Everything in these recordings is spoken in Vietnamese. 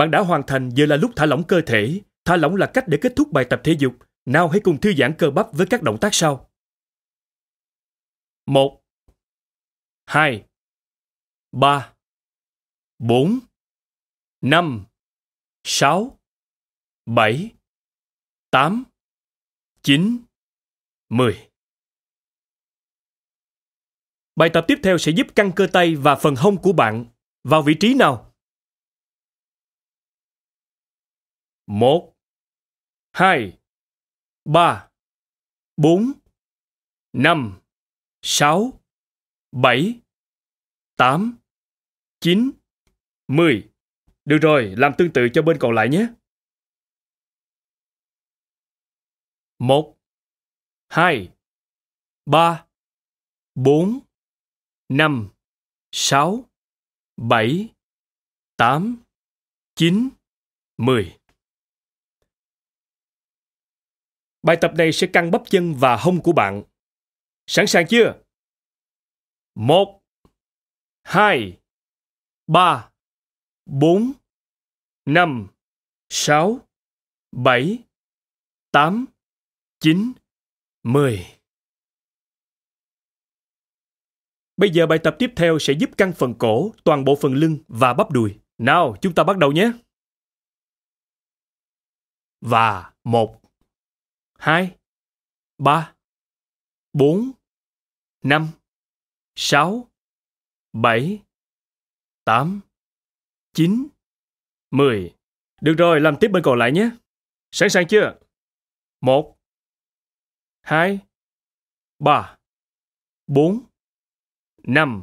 Bạn đã hoàn thành, giờ là lúc thả lỏng cơ thể. Thả lỏng là cách để kết thúc bài tập thể dục. Nào hãy cùng thư giãn cơ bắp với các động tác sau. 1 2 3 4 5 6 7 8 9 10 Bài tập tiếp theo sẽ giúp căng cơ tay và phần hông của bạn. Vào vị trí nào? một hai ba bốn năm sáu bảy tám chín mười Được rồi, làm tương tự cho bên còn lại nhé. một hai ba bốn năm sáu bảy tám chín mười Bài tập này sẽ căng bắp chân và hông của bạn. Sẵn sàng chưa? Một, hai, ba, bốn, năm, sáu, bảy, tám, chín, mười. Bây giờ bài tập tiếp theo sẽ giúp căng phần cổ, toàn bộ phần lưng và bắp đùi. Nào, chúng ta bắt đầu nhé. Và một 2, 3, 4, 5, 6, 7, 8, 9, 10. Được rồi, làm tiếp bên còn lại nhé. Sẵn sàng chưa? 1, 2, 3, 4, 5,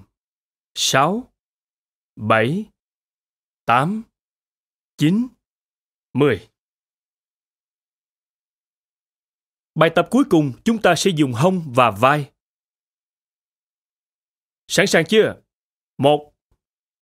6, 7, 8, 9, 10. Bài tập cuối cùng chúng ta sẽ dùng hông và vai. Sẵn sàng chưa? Một,